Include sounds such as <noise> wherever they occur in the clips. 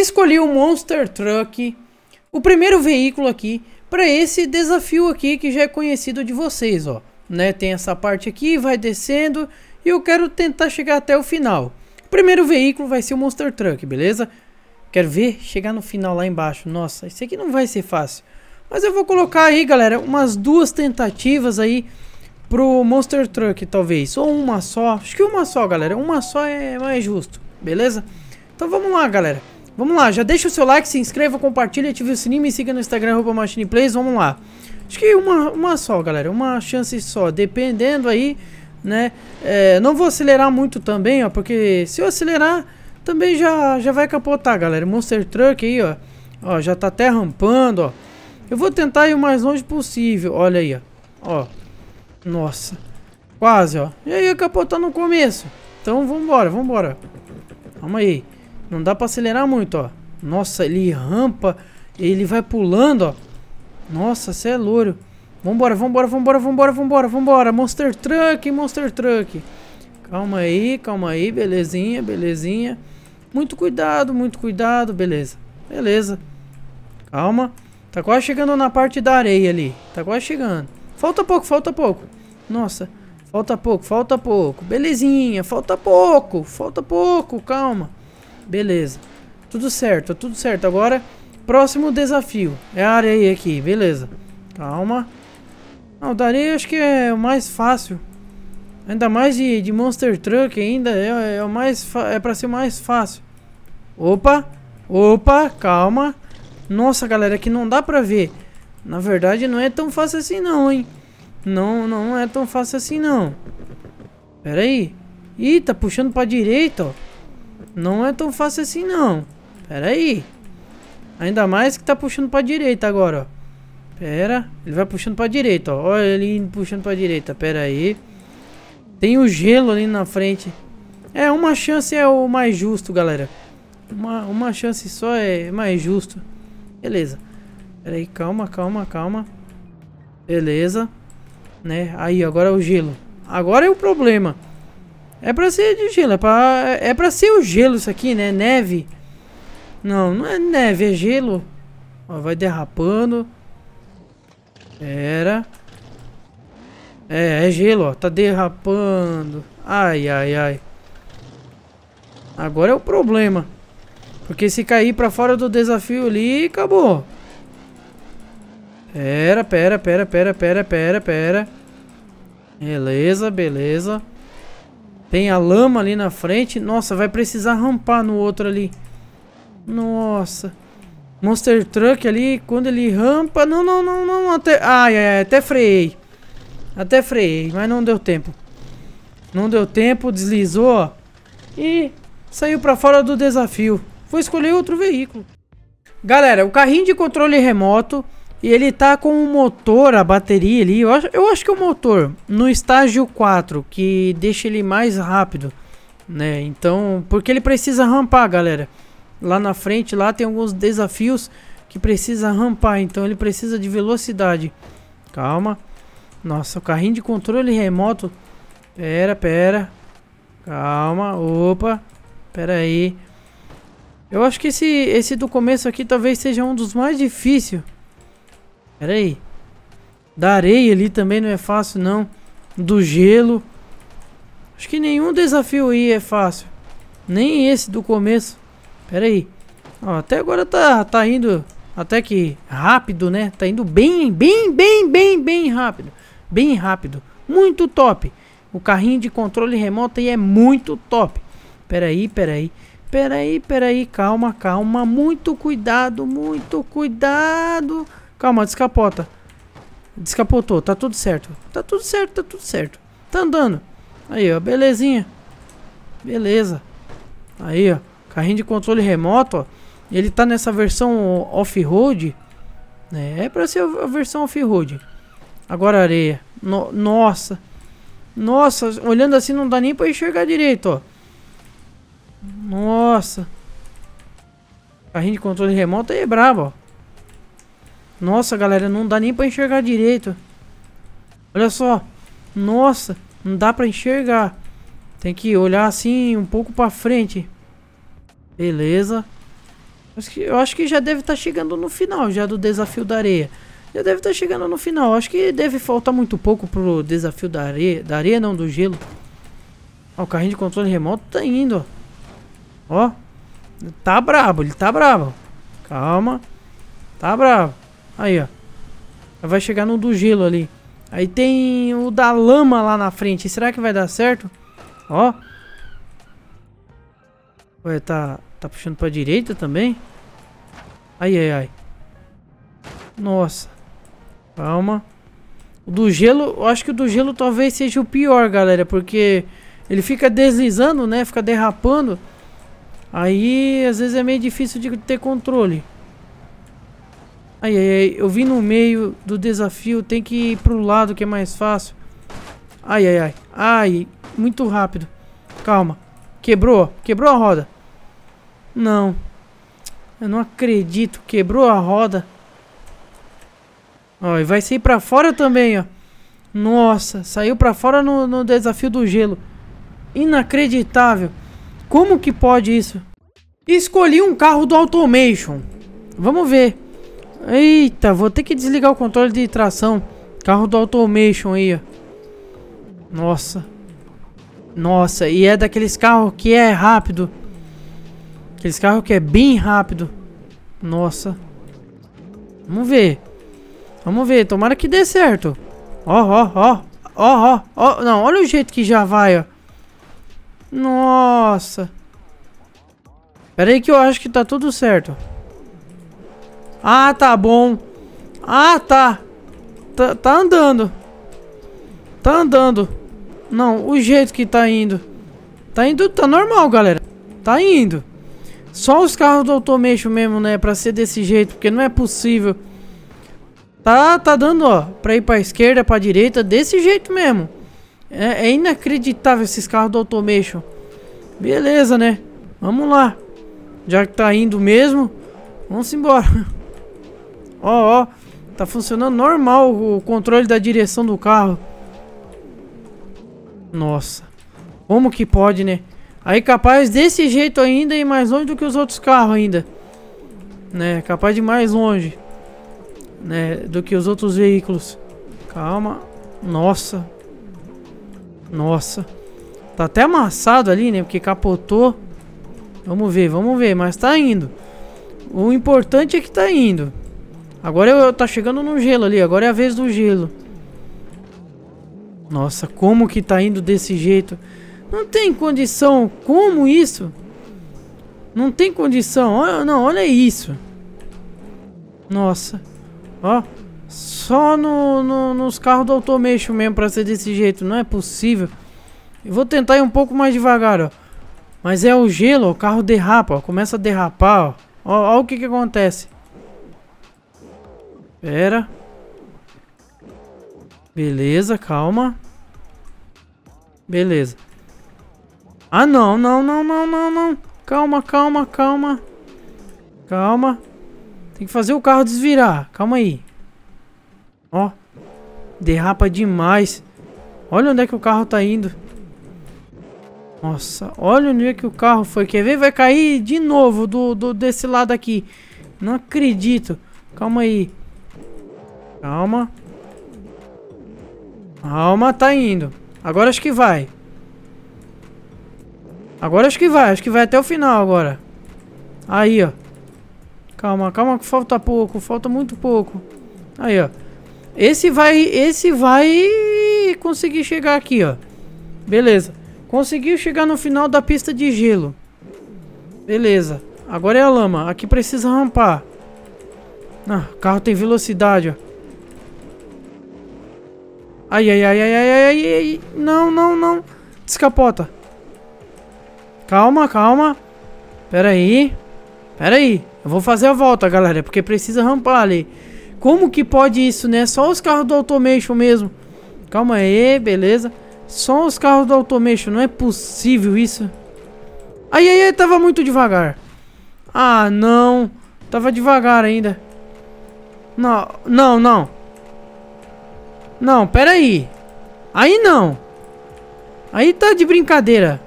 escolhi o Monster Truck, o primeiro veículo aqui, para esse desafio aqui que já é conhecido de vocês, ó. Né? Tem essa parte aqui, vai descendo e eu quero tentar chegar até o final. O primeiro veículo vai ser o Monster Truck, beleza? Quero ver chegar no final lá embaixo. Nossa, isso aqui não vai ser fácil. Mas eu vou colocar aí, galera, umas duas tentativas aí pro Monster Truck, talvez. Ou uma só. Acho que uma só, galera. Uma só é mais justo, beleza? Então vamos lá, galera. Vamos lá, já deixa o seu like, se inscreva, compartilha, ative o sininho, me siga no Instagram, roupa Machine Plays, vamos lá. Acho que uma, uma só, galera, uma chance só, dependendo aí, né? É, não vou acelerar muito também, ó, porque se eu acelerar, também já, já vai capotar, galera. Monster Truck aí, ó, ó, já tá até rampando, ó. Eu vou tentar ir o mais longe possível, olha aí, ó. ó. Nossa, quase, ó. Já ia capotar no começo. Então, vambora, vambora. Calma aí. Não dá pra acelerar muito, ó. Nossa, ele rampa. Ele vai pulando, ó. Nossa, você é louro. Vambora, vambora, vambora, vambora, vambora, vambora. Monster Truck, Monster Truck. Calma aí, calma aí. Belezinha, belezinha. Muito cuidado, muito cuidado. Beleza, beleza. Calma. Tá quase chegando na parte da areia ali. Tá quase chegando. Falta pouco, falta pouco. Nossa, falta pouco, falta pouco. Belezinha, falta pouco, falta pouco. Calma. Beleza. Tudo certo, tudo certo. Agora, próximo desafio. É a areia aqui, beleza. Calma. Não, da areia acho que é o mais fácil. Ainda mais de, de Monster Truck ainda. É, é o mais é pra ser o mais fácil. Opa. Opa, calma. Nossa, galera, que não dá pra ver. Na verdade, não é tão fácil assim não, hein. Não, não é tão fácil assim não. Pera aí. Ih, tá puxando pra direita, ó. Não é tão fácil assim, não. Pera aí. Ainda mais que tá puxando pra direita agora, ó. Pera. Ele vai puxando pra direita, ó. Olha ele indo puxando pra direita. Pera aí. Tem o gelo ali na frente. É, uma chance é o mais justo, galera. Uma, uma chance só é mais justo. Beleza. Pera aí, calma, calma, calma. Beleza. Né? Aí, agora é o gelo. Agora é o problema. É pra ser de gelo, é pra, é pra ser o gelo isso aqui, né? Neve. Não, não é neve, é gelo. Ó, vai derrapando. Era. É, é gelo, ó. Tá derrapando. Ai, ai, ai. Agora é o problema. Porque se cair pra fora do desafio ali, acabou. Pera, pera, pera, pera, pera, pera, pera. Beleza, beleza. Tem a lama ali na frente. Nossa, vai precisar rampar no outro ali. Nossa. Monster Truck ali, quando ele rampa... Não, não, não, não. Até... Ai, ai, até freiei. Até freiei, mas não deu tempo. Não deu tempo, deslizou. E saiu para fora do desafio. Vou escolher outro veículo. Galera, o carrinho de controle remoto... E ele tá com o motor, a bateria ali. Eu acho, eu acho que o motor no estágio 4, que deixa ele mais rápido, né? Então, porque ele precisa rampar, galera. Lá na frente, lá tem alguns desafios que precisa rampar, então ele precisa de velocidade. Calma. Nossa, o carrinho de controle remoto. Pera, pera. Calma, opa. Pera aí. Eu acho que esse, esse do começo aqui talvez seja um dos mais difíceis. Pera aí. Da areia ali também não é fácil, não. Do gelo. Acho que nenhum desafio aí é fácil. Nem esse do começo. Pera aí. Ó, até agora tá, tá indo até que rápido, né? Tá indo bem, bem, bem, bem, bem rápido. Bem rápido. Muito top. O carrinho de controle remoto aí é muito top. Pera aí, pera aí. Pera aí, pera aí. Calma, calma. Muito cuidado, muito cuidado. Calma, descapota. Descapotou, tá tudo certo. Tá tudo certo, tá tudo certo. Tá andando. Aí, ó, belezinha. Beleza. Aí, ó. Carrinho de controle remoto, ó. Ele tá nessa versão off-road. Né? É pra ser a versão off-road. Agora areia. No nossa. Nossa, olhando assim não dá nem pra enxergar direito, ó. Nossa. Carrinho de controle remoto aí é brabo, ó. Nossa, galera, não dá nem pra enxergar direito. Olha só. Nossa, não dá pra enxergar. Tem que olhar assim um pouco pra frente. Beleza. Eu acho que já deve estar tá chegando no final já do desafio da areia. Já deve estar tá chegando no final. Acho que deve faltar muito pouco pro desafio da areia. Da areia não, do gelo. Ó, o carrinho de controle remoto tá indo, ó. Ó. Tá brabo, ele tá brabo. Calma. Tá brabo. Aí, ó. Vai chegar no do gelo ali. Aí tem o da lama lá na frente. Será que vai dar certo? Ó. Ué, tá, tá puxando pra direita também? Ai, ai, ai. Nossa. Calma. O do gelo, eu acho que o do gelo talvez seja o pior, galera. Porque ele fica deslizando, né? Fica derrapando. Aí, às vezes é meio difícil de ter controle. Ai, ai, ai, eu vim no meio do desafio, tem que ir pro lado que é mais fácil. Ai, ai, ai, ai, muito rápido. Calma, quebrou, quebrou a roda. Não, eu não acredito, quebrou a roda. Ó, e vai sair pra fora também, ó. Nossa, saiu pra fora no, no desafio do gelo. Inacreditável. Como que pode isso? Escolhi um carro do Automation. Vamos ver. Eita, vou ter que desligar o controle de tração. Carro do Automation aí, ó. Nossa. Nossa, e é daqueles carros que é rápido. Aqueles carros que é bem rápido. Nossa. Vamos ver. Vamos ver, tomara que dê certo. Ó, ó, ó. Ó, ó, ó. Não, olha o jeito que já vai, ó. Nossa. Pera aí que eu acho que tá tudo certo. Ah, tá bom. Ah, tá. Tá, tá andando. Tá andando. Não, o jeito que tá indo. Tá indo, tá normal, galera. Tá indo. Só os carros do automation mesmo, né? Pra ser desse jeito, porque não é possível. Tá, tá dando, ó. Pra ir pra esquerda, pra direita, desse jeito mesmo. É, é inacreditável esses carros do automation. Beleza, né? Vamos lá. Já que tá indo mesmo, vamos embora. <laughs> Ó, ó. Tá funcionando normal o controle da direção do carro. Nossa. Como que pode, né? Aí capaz desse jeito ainda e mais longe do que os outros carros ainda. Né? Capaz de mais longe. Né? Do que os outros veículos. Calma. Nossa. Nossa. Tá até amassado ali, né? Porque capotou. Vamos ver, vamos ver. Mas tá indo. O importante é que tá indo. Agora eu, eu tá chegando no gelo ali. Agora é a vez do gelo. Nossa, como que tá indo desse jeito? Não tem condição. Como isso? Não tem condição. Olha, não, olha isso. Nossa. Ó. Só no, no, nos carros do Automation mesmo pra ser desse jeito. Não é possível. Eu vou tentar ir um pouco mais devagar, ó. Mas é o gelo, ó, o carro derrapa, ó. Começa a derrapar, ó. Ó, ó o que que acontece. Pera. Beleza, calma. Beleza. Ah, não, não, não, não, não, não. Calma, calma, calma. Calma. Tem que fazer o carro desvirar. Calma aí. Ó. Derrapa demais. Olha onde é que o carro tá indo. Nossa, olha onde é que o carro foi. Quer ver? Vai cair de novo do, do desse lado aqui. Não acredito. Calma aí. Calma. Calma, tá indo. Agora acho que vai. Agora acho que vai. Acho que vai até o final agora. Aí, ó. Calma, calma que falta pouco. Falta muito pouco. Aí, ó. Esse vai... Esse vai... Conseguir chegar aqui, ó. Beleza. Conseguiu chegar no final da pista de gelo. Beleza. Agora é a lama. Aqui precisa rampar. Ah, o carro tem velocidade, ó. Ai, ai, ai, ai, ai, ai, ai. Não, não, não. Descapota. Calma, calma. Pera aí. Pera aí. Eu vou fazer a volta, galera, porque precisa rampar ali. Como que pode isso, né? Só os carros do Automation mesmo. Calma aí, beleza. Só os carros do Automation. Não é possível isso. Ai, ai, ai, tava muito devagar. Ah, não. Tava devagar ainda. Não, não, não. Não, pera aí. Aí não. Aí tá de brincadeira.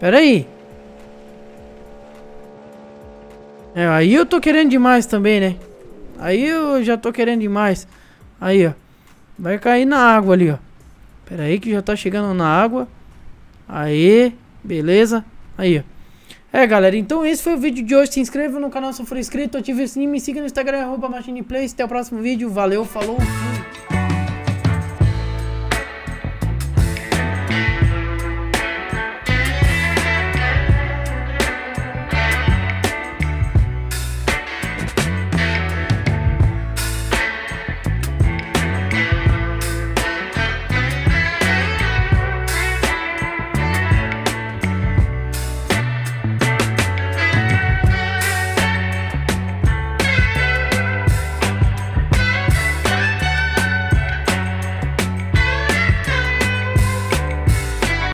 Pera aí. É, aí eu tô querendo demais também, né? Aí eu já tô querendo demais. Aí, ó. Vai cair na água ali, ó. Pera aí que já tá chegando na água. Aí, beleza. Aí, ó. É, galera, então esse foi o vídeo de hoje. Se inscreva no canal se for inscrito, ative o sininho, me siga no Instagram, arroba Machine Play. Até o próximo vídeo. Valeu, falou, fui.